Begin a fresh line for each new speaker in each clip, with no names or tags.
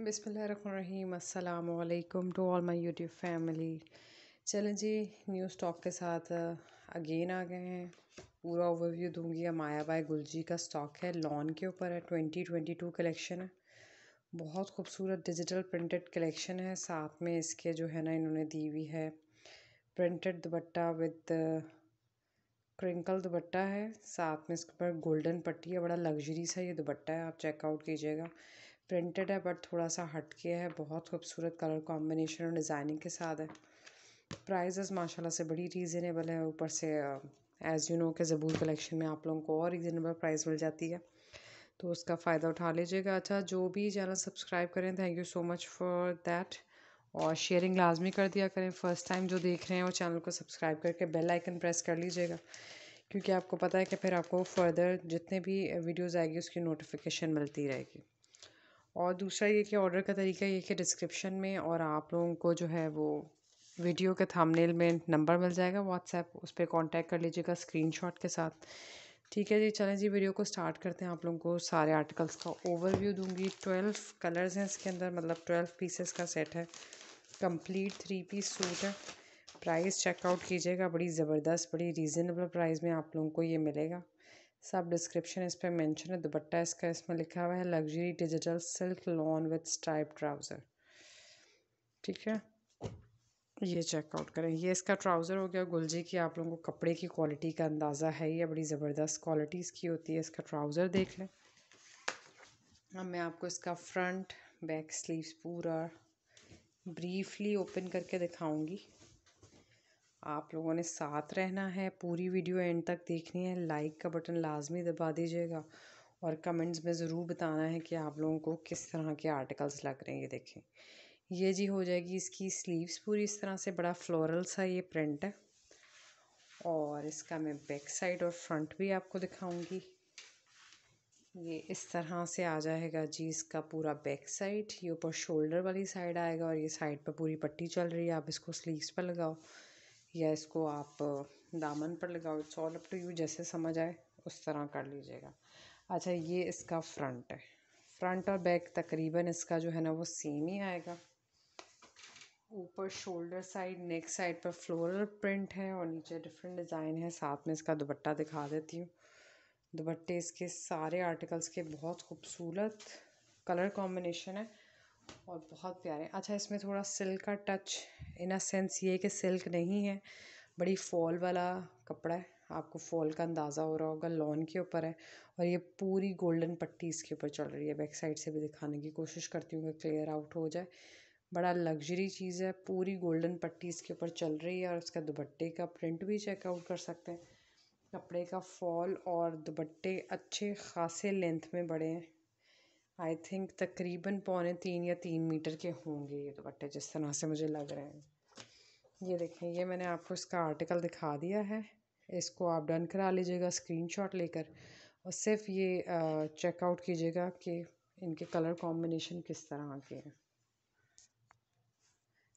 बिसमीम to all my YouTube family चलें जी न्यू स्टॉक के साथ अगेन आ गए हैं पूरा ओवरव्यू दूंगी माया बाई गुलजी का स्टॉक है लॉन के ऊपर है ट्वेंटी ट्वेंटी टू कलेक्शन है बहुत खूबसूरत डिजिटल प्रिंटेड कलेक्शन है साथ में इसके जो है ना इन्होंने दी हुई है printed dupatta with crinkle dupatta है साथ में इसके ऊपर गोल्डन पट्टी है बड़ा लग्जरी सा ये दुपट्टा है आप चेकआउट कीजिएगा प्रिंटेड है बट थोड़ा सा हटके है बहुत खूबसूरत कलर कॉम्बिनेशन और डिज़ाइनिंग के साथ है प्राइजेस माशाल्लाह से बड़ी रीज़नेबल है ऊपर से एज़ यू नो के ज़बूर कलेक्शन में आप लोगों को और रीज़नेबल प्राइस मिल जाती है तो उसका फ़ायदा उठा लीजिएगा अच्छा जो भी चैनल सब्सक्राइब करें thank you so much for that और शेयरिंग लाजमी कर दिया करें फ़र्स्ट टाइम जो देख रहे हैं वो चैनल को सब्सक्राइब करके बेल आइकन प्रेस कर लीजिएगा क्योंकि आपको पता है कि फिर आपको फर्दर जितने भी वीडियोज़ आएगी उसकी नोटिफिकेशन मिलती रहेगी और दूसरा ये कि ऑर्डर का तरीका ये कि डिस्क्रिप्शन में और आप लोगों को जो है वो वीडियो के थंबनेल में नंबर मिल जाएगा व्हाट्सएप उस पर कॉन्टैक्ट कर लीजिएगा स्क्रीन के साथ ठीक है जी चलें जी वीडियो को स्टार्ट करते हैं आप लोगों को सारे आर्टिकल्स का ओवरव्यू दूंगी ट्वेल्व कलर्स हैं इसके अंदर मतलब ट्वेल्व पीसेस का सेट है कंप्लीट थ्री पीस सूट है प्राइस चेकआउट कीजिएगा बड़ी ज़बरदस्त बड़ी रीज़नेबल प्राइस में आप लोगों को ये मिलेगा सब डिस्क्रिप्शन इस पर मेंशन है दुपट्टा इसका इसमें लिखा हुआ है luxury digital silk lawn with stripe trouser ठीक है ये चेकआउट करें ये इसका ट्राउज़र हो गया गुलजी की आप लोगों को कपड़े की क्वालिटी का अंदाज़ा है ये बड़ी ज़बरदस्त क्वालिटी इसकी होती है इसका ट्राउज़र देख लें अब मैं आपको इसका फ्रंट बैक स्लीव्स पूरा ब्रीफली ओपन करके दिखाऊंगी आप लोगों ने साथ रहना है पूरी वीडियो एंड तक देखनी है लाइक का बटन लाजमी दबा दीजिएगा और कमेंट्स में ज़रूर बताना है कि आप लोगों को किस तरह के आर्टिकल्स लग रहे हैं ये देखें ये जी हो जाएगी इसकी स्लीव्स पूरी इस तरह से बड़ा फ्लोरल सा ये प्रिंट है और इसका मैं बैक साइड और फ्रंट भी आपको दिखाऊंगी ये इस तरह से आ जाएगा जी इसका पूरा बैक साइड ये ऊपर शोल्डर वाली साइड आएगा और ये साइड पर पूरी पट्टी चल रही है आप इसको स्लीव्स पर लगाओ या इसको आप दामन पर लगाओ it's all up to you जैसे समझ आए उस तरह कर लीजिएगा अच्छा ये इसका फ्रंट है फ्रंट और बैक तकरीबन इसका जो है ना वो सेम ही आएगा ऊपर शोल्डर साइड नेक साइड पर फ्लोरल प्रिंट है और नीचे डिफरेंट डिज़ाइन है साथ में इसका दुपट्टा दिखा देती हूँ दुपट्टे इसके सारे आर्टिकल्स के बहुत खूबसूरत कलर कॉम्बिनेशन है और बहुत प्यारे अच्छा इसमें थोड़ा सिल्क का टच इन अ सेंस ये कि सिल्क नहीं है बड़ी फॉल वाला कपड़ा है आपको फॉल का अंदाज़ा हो रहा होगा लॉन के ऊपर है और ये पूरी गोल्डन पट्टी इसके ऊपर चल रही है बैक साइड से भी दिखाने की कोशिश करती हूँ कि क्लियर आउट हो जाए बड़ा लग्जरी चीज़ है पूरी गोल्डन पट्टी इसके ऊपर चल रही है और इसका दुपट्टे का प्रिंट भी चेकआउट कर सकते हैं कपड़े का फॉल और दुपट्टे अच्छे खासे लेंथ में बड़े हैं आई थिंक तकरीबन पौने तीन या तीन मीटर के होंगे ये दुपट्टे जिस तरह से मुझे लग रहे हैं ये देखें ये मैंने आपको इसका आर्टिकल दिखा दिया है इसको आप डन करा लीजिएगा स्क्रीनशॉट लेकर और सिर्फ ये चेकआउट कीजिएगा कि इनके कलर कॉम्बिनेशन किस तरह के हैं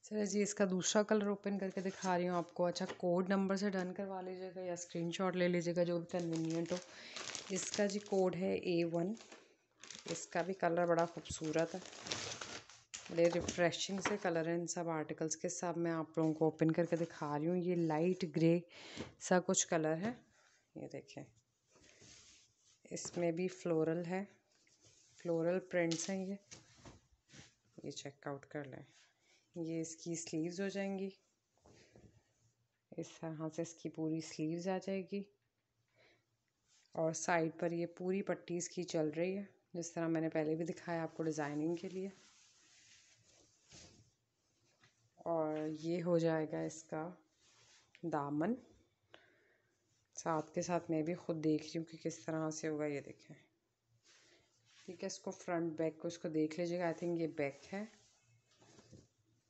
सर जी इसका दूसरा कलर ओपन करके दिखा रही हूँ आपको अच्छा कोड नंबर से डन करवा लीजिएगा या स्क्रीनशॉट ले लीजिएगा जो भी कन्वीनियंट हो इसका जी कोड है ए वन इसका भी कलर बड़ा खूबसूरत है बड़े रिफ़्रेशिंग से कलर है इन सब आर्टिकल्स के साथ मैं आप लोगों को ओपन करके दिखा रही हूँ ये लाइट ग्रे सा कुछ कलर है ये देखें इसमें भी फ्लोरल है फ्लोरल प्रिंट्स हैं ये ये चेकआउट कर लें ये इसकी स्लीव्स हो जाएंगी इस तरह से इसकी पूरी स्लीव्स आ जाएगी और साइड पर ये पूरी पट्टी इसकी चल रही है जिस तरह मैंने पहले भी दिखाया आपको डिज़ाइनिंग के लिए और ये हो जाएगा इसका दामन साथ के साथ मैं भी ख़ुद देख रही हूँ कि किस तरह से होगा ये देखें ठीक है इसको फ्रंट बैक को इसको देख लीजिएगा आई थिंक ये बैक है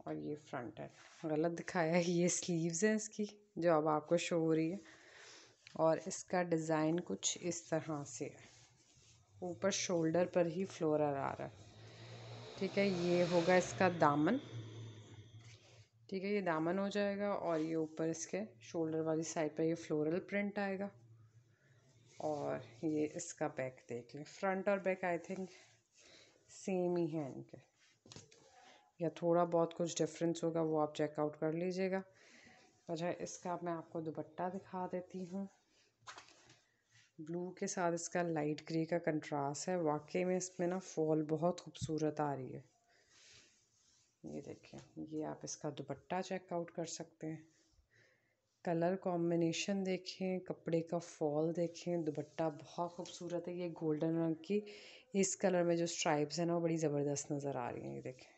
और ये फ्रंट है गलत दिखाया है ये स्लीव्स हैं इसकी जो अब आपको शो हो रही है और इसका डिज़ाइन कुछ इस तरह से है ऊपर शोल्डर पर ही फ्लोरल आ रहा है ठीक है ये होगा इसका दामन ठीक है ये दामन हो जाएगा और ये ऊपर इसके शोल्डर वाली साइड पर ये फ्लोरल प्रिंट आएगा और ये इसका बैक देख लें फ्रंट और बैक आई थिंक सेम ही है इनके या थोड़ा बहुत कुछ डिफरेंस होगा वो आप चेकआउट कर लीजिएगा वजह अच्छा, इसका मैं आपको दुपट्टा दिखा देती हूँ ब्लू के साथ इसका लाइट ग्रे का कंट्रास्ट है वाकई में इसमें ना फॉल बहुत खूबसूरत आ रही है ये देखिए ये आप इसका दुपट्टा चेकआउट कर सकते हैं कलर कॉम्बिनेशन देखें कपड़े का फॉल देखें दुपट्टा बहुत खूबसूरत है ये गोल्डन रंग की इस कलर में जो स्ट्राइप्स हैं ना वो बड़ी ज़बरदस्त नज़र आ रही हैं ये देखें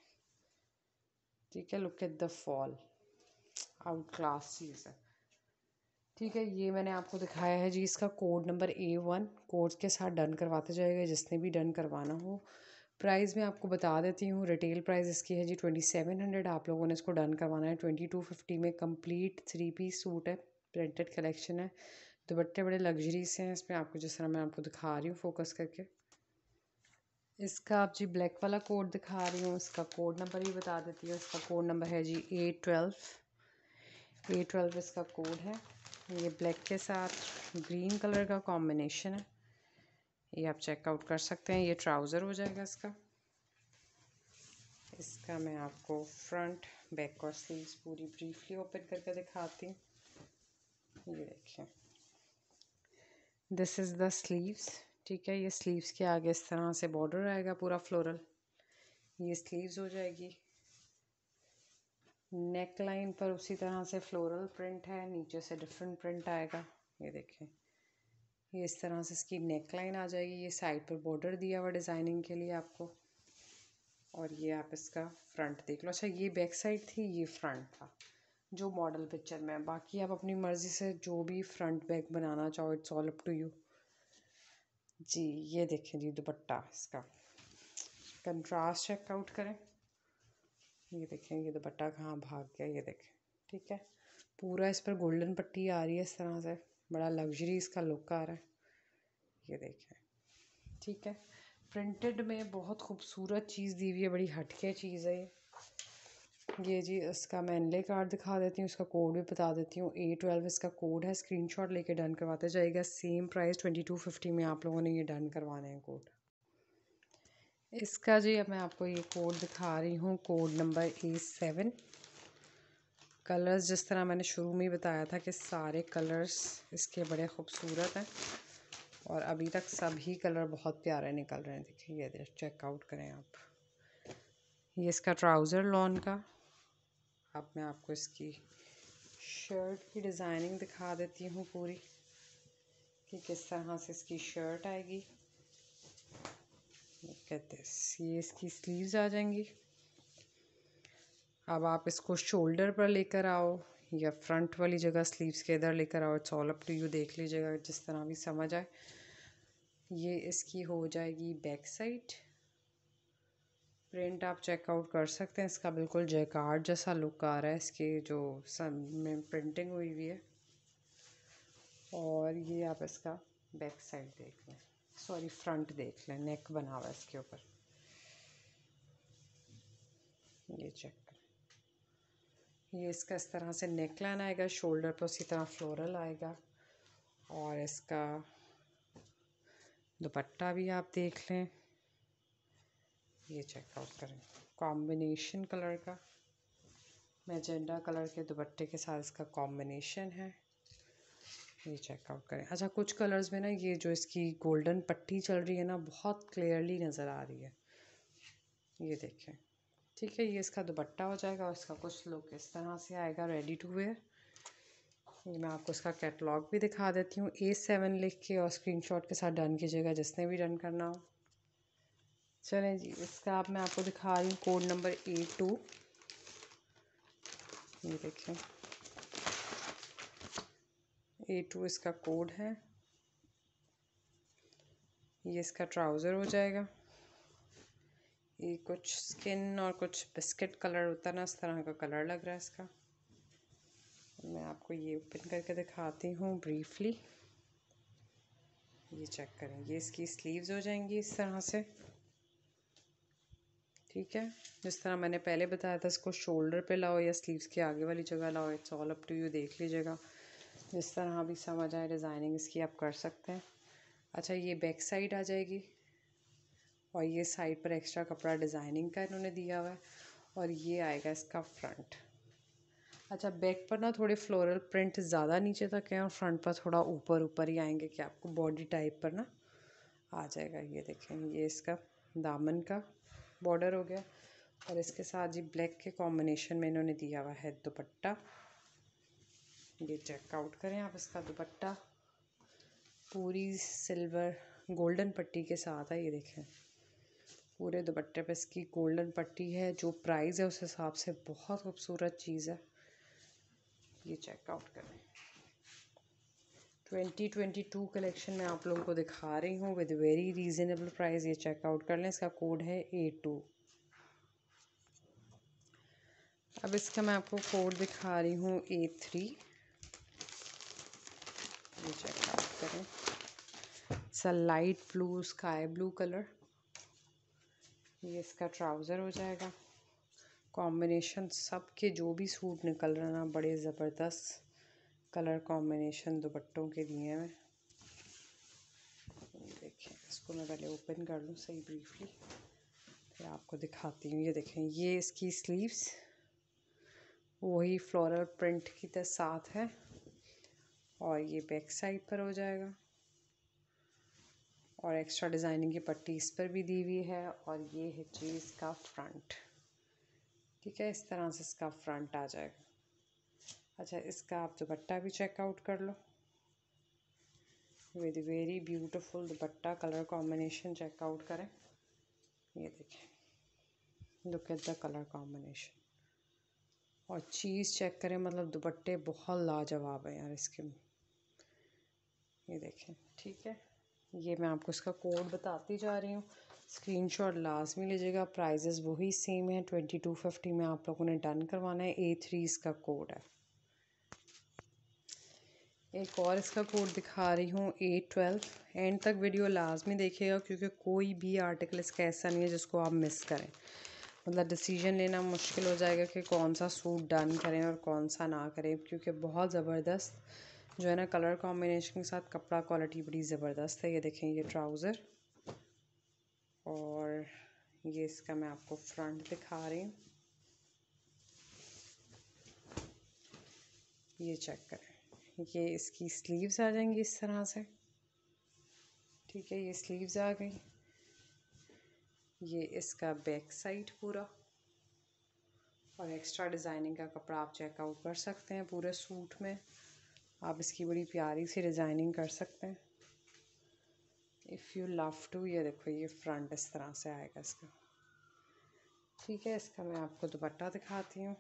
ठीक है look at the fall out class चीज़ है ठीक है ये मैंने आपको दिखाया है जी इसका code number A one code के साथ डन करवाते जाएगा जिसने भी डन करवाना हो प्राइस मैं आपको बता देती हूँ रिटेल प्राइस इसकी है जी ट्वेंटी सेवन हंड्रेड आप लोगों ने इसको डन करवाना है ट्वेंटी टू फिफ्टी में कंप्लीट थ्री पीस सूट है प्रिंटेड कलेक्शन है दुपट्टे बड़े लग्जरी से हैं इसमें आपको जिस तरह मैं आपको दिखा रही हूँ फोकस करके इसका आप जी ब्लैक वाला कोड दिखा रही हूँ इसका कोड नंबर ही बता देती हूँ इसका कोड नंबर है जी ए ट्वेल्व ए ट्वेल्व इसका कोड है ये ब्लैक के साथ ग्रीन कलर का कॉम्बिनेशन है ये आप चेकआउट कर सकते हैं ये ट्राउज़र हो जाएगा इसका इसका मैं आपको फ्रंट बैक और स्लीव्स पूरी ब्रीफली ओपन करके दिखाती हूँ ये देखिए दिस इज़ द स्लीव्स ठीक है ये स्लीव्स के आगे इस तरह से बॉर्डर आएगा पूरा फ्लोरल ये स्लीव्स हो जाएगी नेक लाइन पर उसी तरह से फ्लोरल प्रिंट है नीचे से डिफरेंट प्रिंट आएगा ये देखें ये इस तरह से इसकी नेक लाइन आ जाएगी ये साइड पर बॉर्डर दिया हुआ डिज़ाइनिंग के लिए आपको और ये आप इसका फ्रंट देख लो अच्छा ये बैक साइड थी ये फ्रंट था जो मॉडल पिक्चर में बाकी आप अपनी मर्ज़ी से जो भी फ्रंट बैक बनाना चाहो it's all up to you जी ये देखें जी दुपट्टा इसका कंट्रास्ट चेकआउट करें ये देखें ये दुपट्टा कहाँ भाग गया ये देखें ठीक है पूरा इस पर गोल्डन पट्टी आ रही है इस तरह से बड़ा लग्जरी इसका लुक आ रहा है ये देखें ठीक है प्रिंटेड में बहुत खूबसूरत चीज़ दी हुई है बड़ी हटके चीज़ है ये ये जी इसका मैं एनले कार्ड दिखा देती हूँ इसका कोड भी बता देती हूँ ए ट्वेल्व इसका कोड है स्क्रीनशॉट लेके डन करवाते जाएगा same price twenty two fifty में आप लोगों ने ये डन करवाना है कोड इसका जी अब मैं आपको ये कोड दिखा रही हूँ code number A seven colours जिस तरह मैंने शुरू में ही बताया था कि सारे कलर्स इसके बड़े खूबसूरत हैं और अभी तक सभी कलर बहुत प्यारे निकल रहे हैं देखिए ये चेकआउट करें आप ये इसका ट्राउज़र लॉन का अब मैं आपको इसकी शर्ट की डिज़ाइनिंग दिखा देती हूँ पूरी कि किस तरह से इसकी शर्ट आएगी कहते हैं ये इसकी स्लीव्स आ जाएंगी अब आप इसको शोल्डर पर लेकर आओ या फ्रंट वाली जगह स्लीव्स के इधर लेकर आओ it's all up to you देख लीजिएगा जिस तरह भी समझ आए ये इसकी हो जाएगी बैक साइड प्रिंट आप चेकआउट कर सकते हैं इसका बिल्कुल जैकार्ड जैसा लुक आ रहा है इसके जो सन में प्रिंटिंग हुई हुई है और ये आप इसका बैक साइड देख लें सॉरी फ्रंट देख लें नेक बना हुआ है इसके ऊपर ये चेक करें ये इसका इस तरह से नेक लाइन आएगा शोल्डर पर उसी तरह फ्लोरल आएगा और इसका दुपट्टा भी आप देख लें ये चेकआउट करें कॉम्बिनेशन कलर का मैजेंडा कलर के दुपट्टे के साथ इसका कॉम्बिनेशन है ये चेकआउट करें अच्छा कुछ कलर्स में ना ये जो इसकी गोल्डन पट्टी चल रही है ना बहुत क्लियरली नज़र आ रही है ये देखें ठीक है ये इसका दुपट्टा हो जाएगा और इसका कुछ लुक इस तरह से आएगा रेडी टू वेयर ये मैं आपको इसका कैटलॉग भी दिखा देती हूँ ए सेवन लिख के और शॉट के साथ डन कीजिएगा जिसने भी डन करना हो चलें जी इसका आप मैं आपको दिखा रही हूँ कोड नंबर ए टू ये देखें ए टू इसका कोड है ये इसका ट्राउज़र हो जाएगा ये कुछ स्किन और कुछ बिस्किट कलर होता ना इस तरह का कलर लग रहा है इसका मैं आपको ये ओपन करके दिखाती हूँ ब्रीफली ये चेक करें ये इसकी स्लीव्स हो जाएंगी इस तरह से ठीक है जिस तरह मैंने पहले बताया था इसको शोल्डर पे लाओ या स्लीव्स के आगे वाली जगह लाओ it's all up to you देख लीजिएगा जिस तरह भी समझ आए डिज़ाइनिंग इसकी आप कर सकते हैं अच्छा ये बैक साइड आ जाएगी और ये साइड पर एक्स्ट्रा कपड़ा डिज़ाइनिंग का इन्होंने दिया हुआ है और ये आएगा इसका फ्रंट अच्छा बैक पर ना थोड़े फ्लोरल प्रिंट ज़्यादा नीचे तक हैं और फ्रंट पर थोड़ा ऊपर ऊपर ही आएंगे कि आपको बॉडी टाइप पर ना आ जाएगा ये देखें ये इसका दामन का बॉर्डर हो गया और इसके साथ जी ब्लैक के कॉम्बिनेशन में इन्होंने दिया हुआ है दुपट्टा ये चेकआउट करें आप इसका दुपट्टा पूरी सिल्वर गोल्डन पट्टी के साथ है ये देखें पूरे दुपट्टे पे इसकी गोल्डन पट्टी है जो प्राइस है उस हिसाब से बहुत खूबसूरत चीज़ है ये चेकआउट करें 2022 कलेक्शन में आप लोगों को दिखा रही हूँ विद वेरी रीज़नेबल प्राइस ये चेकआउट कर लें इसका कोड है ए टू अब इसका मैं आपको कोड दिखा रही हूँ ए थ्री ये चेक आउट करें सा light blue sky blue colour ये इसका ट्राउज़र हो जाएगा कॉम्बिनेशन सब के जो भी सूट निकल रहे ना बड़े ज़बरदस्त कलर कॉम्बिनेशन दुपट्टों के दिए हैं देखिए इसको मैं पहले ओपन कर लूँ सही ब्रीफली फिर आपको दिखाती हूँ ये देखें ये इसकी स्लीव्स वही फ्लोरल प्रिंट की तरह साथ है और ये बैक साइड पर हो जाएगा और एक्स्ट्रा डिज़ाइनिंग की पट्टी इस पर भी दी हुई है और ये है चीज़ का फ्रंट ठीक है इस तरह से इसका फ्रंट आ जाएगा अच्छा इसका आप दुपट्टा भी चेकआउट कर लो with very beautiful dupatta colour combination checkout करें ये देखें look at the colour combination और चीज़ चेक करें मतलब दुपट्टे बहुत लाजवाब है यार इसके ये देखें ठीक है ये मैं आपको इसका कोड बताती जा रही हूँ स्क्रीन शॉट लाजमी लीजिएगा प्राइजेस वही सेम है ट्वेंटी टू फिफ्टी में आप लोगों ने डन करवाना है ए थ्री इसका कोड है एक और इसका कोड दिखा रही हूँ ए ट्वेल्व एंड तक वीडियो लाजमी देखिएगा क्योंकि कोई भी आर्टिकल इसका ऐसा नहीं है जिसको आप मिस करें मतलब डिसीजन लेना मुश्किल हो जाएगा कि कौन सा सूट डन करें और कौन सा ना करें क्योंकि बहुत ज़बरदस्त जो है ना कलर कॉम्बिनेशन के साथ कपड़ा क्वालिटी बड़ी ज़बरदस्त है ये देखें ये ट्राउज़र और ये इसका मैं आपको फ्रंट दिखा रही हूँ ये चेक करें ये इसकी स्लीव्स आ जाएंगी इस तरह से ठीक है ये स्लीव्स आ गई ये इसका बैक साइड पूरा और एक्स्ट्रा डिज़ाइनिंग का कपड़ा आप चेकआउट कर सकते हैं पूरे सूट में आप इसकी बड़ी प्यारी सी डिज़ाइनिंग कर सकते हैं इफ़ यू लव टू ये देखो ये फ्रंट इस तरह से आएगा इसका ठीक है इसका मैं आपको दुपट्टा दिखाती हूँ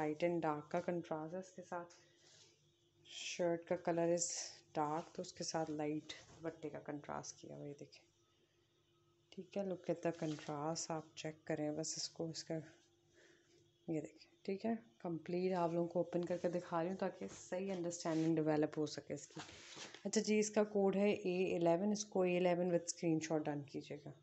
लाइट एंड डार्क का कंट्रास्ट है इसके साथ शर्ट का कलर इज़ डार्क तो उसके साथ लाइट दुपट्टे का कंट्रास्ट किया हुआ ये देखें ठीक है लुक कितना कंट्रास्ट आप चेक करें बस इसको इसका ये देखें ठीक है कंप्लीट आप लोगों को ओपन करके दिखा रही हूँ ताकि सही अंडरस्टैंडिंग डेवलप हो सके इसकी अच्छा जी इसका कोड है ए एलेवन इसको A eleven with screen done कीजिएगा